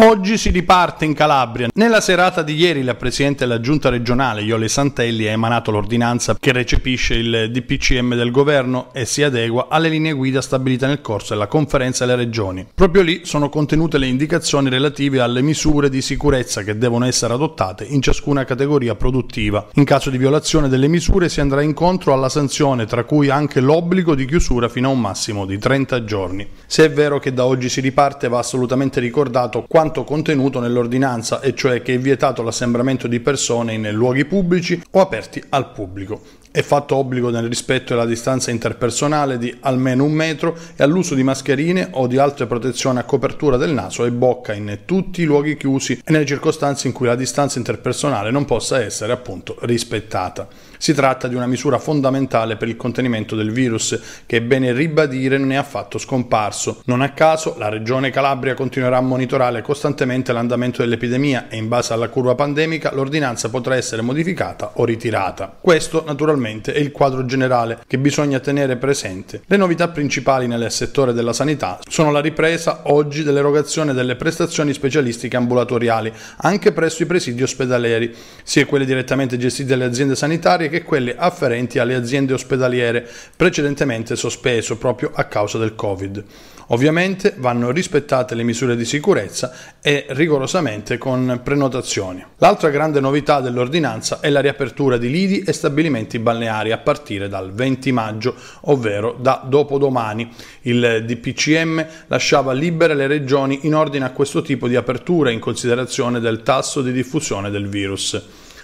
Oggi si riparte in Calabria. Nella serata di ieri la Presidente della Giunta regionale, Iole Santelli, ha emanato l'ordinanza che recepisce il DPCM del Governo e si adegua alle linee guida stabilite nel corso della conferenza delle regioni. Proprio lì sono contenute le indicazioni relative alle misure di sicurezza che devono essere adottate in ciascuna categoria produttiva. In caso di violazione delle misure si andrà incontro alla sanzione, tra cui anche l'obbligo di chiusura fino a un massimo di 30 giorni. Se è vero che da oggi si riparte va assolutamente ricordato quanto quanto contenuto nell'ordinanza, e cioè che è vietato l'assembramento di persone in luoghi pubblici o aperti al pubblico. È fatto obbligo nel rispetto della distanza interpersonale di almeno un metro e all'uso di mascherine o di altre protezioni a copertura del naso e bocca in tutti i luoghi chiusi e nelle circostanze in cui la distanza interpersonale non possa essere appunto rispettata. Si tratta di una misura fondamentale per il contenimento del virus che è bene ribadire non è affatto scomparso. Non a caso la regione Calabria continuerà a monitorare costantemente l'andamento dell'epidemia e in base alla curva pandemica l'ordinanza potrà essere modificata o ritirata. Questo naturalmente naturalmente è il quadro generale che bisogna tenere presente. Le novità principali nel settore della sanità sono la ripresa oggi dell'erogazione delle prestazioni specialistiche ambulatoriali anche presso i presidi ospedalieri, sia quelle direttamente gestite dalle aziende sanitarie che quelle afferenti alle aziende ospedaliere, precedentemente sospeso proprio a causa del Covid. Ovviamente vanno rispettate le misure di sicurezza e rigorosamente con prenotazioni. L'altra grande novità dell'ordinanza è la riapertura di lidi e stabilimenti balneari a partire dal 20 maggio, ovvero da dopodomani. Il DPCM lasciava libere le regioni in ordine a questo tipo di apertura in considerazione del tasso di diffusione del virus.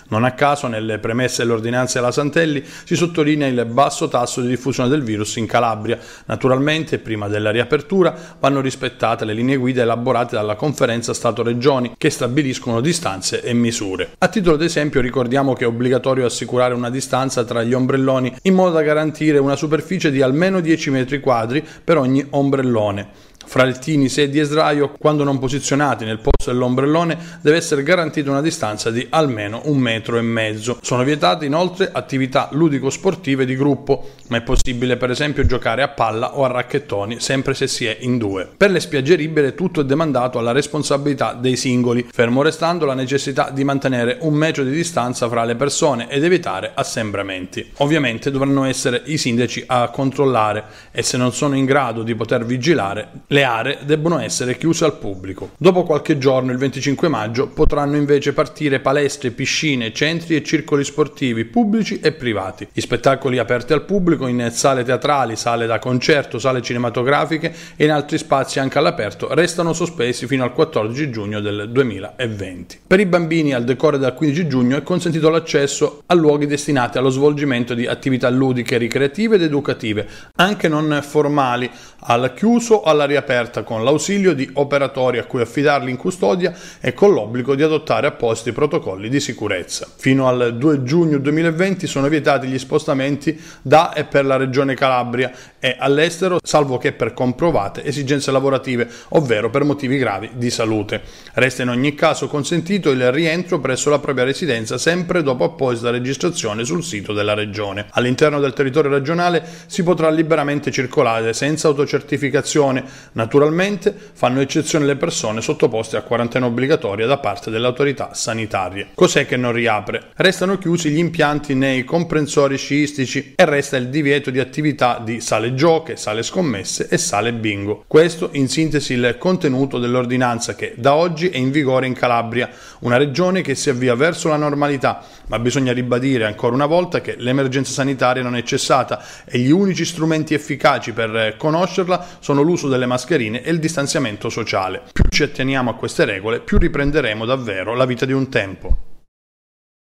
Non a caso nelle premesse dell'ordinanza della Santelli si sottolinea il basso tasso di diffusione del virus in Calabria. Naturalmente, prima della riapertura, vanno rispettate le linee guida elaborate dalla conferenza Stato-Regioni che stabiliscono distanze e misure. A titolo d'esempio ricordiamo che è obbligatorio assicurare una distanza tra gli ombrelloni in modo da garantire una superficie di almeno 10 metri quadri per ogni ombrellone. Fra Fraltini, sedi e sdraio, quando non posizionati nel posto dell'ombrellone, deve essere garantita una distanza di almeno un metro metro e mezzo. Sono vietate inoltre attività ludico-sportive di gruppo, ma è possibile per esempio giocare a palla o a racchettoni, sempre se si è in due. Per le spiagge libere tutto è demandato alla responsabilità dei singoli, fermo restando la necessità di mantenere un metro di distanza fra le persone ed evitare assembramenti. Ovviamente dovranno essere i sindaci a controllare e se non sono in grado di poter vigilare, le aree debbono essere chiuse al pubblico. Dopo qualche giorno, il 25 maggio, potranno invece partire palestre, piscine, piscine, centri e circoli sportivi pubblici e privati. I spettacoli aperti al pubblico in sale teatrali, sale da concerto, sale cinematografiche e in altri spazi anche all'aperto restano sospesi fino al 14 giugno del 2020. Per i bambini al decore dal 15 giugno è consentito l'accesso a luoghi destinati allo svolgimento di attività ludiche, ricreative ed educative, anche non formali, al chiuso o all'aria aperta con l'ausilio di operatori a cui affidarli in custodia e con l'obbligo di adottare appositi protocolli di sicurezza sicurezza. Fino al 2 giugno 2020 sono vietati gli spostamenti da e per la regione Calabria e all'estero, salvo che per comprovate esigenze lavorative, ovvero per motivi gravi di salute. Resta in ogni caso consentito il rientro presso la propria residenza sempre dopo apposita registrazione sul sito della regione. All'interno del territorio regionale si potrà liberamente circolare senza autocertificazione. Naturalmente fanno eccezione le persone sottoposte a quarantena obbligatoria da parte delle autorità sanitarie. Cos'è che non rientra? riapre. Restano chiusi gli impianti nei comprensori sciistici e resta il divieto di attività di sale gioche, sale scommesse e sale bingo. Questo in sintesi il contenuto dell'ordinanza che da oggi è in vigore in Calabria, una regione che si avvia verso la normalità, ma bisogna ribadire ancora una volta che l'emergenza sanitaria non è cessata e gli unici strumenti efficaci per eh, conoscerla sono l'uso delle mascherine e il distanziamento sociale. Più ci atteniamo a queste regole, più riprenderemo davvero la vita di un tempo.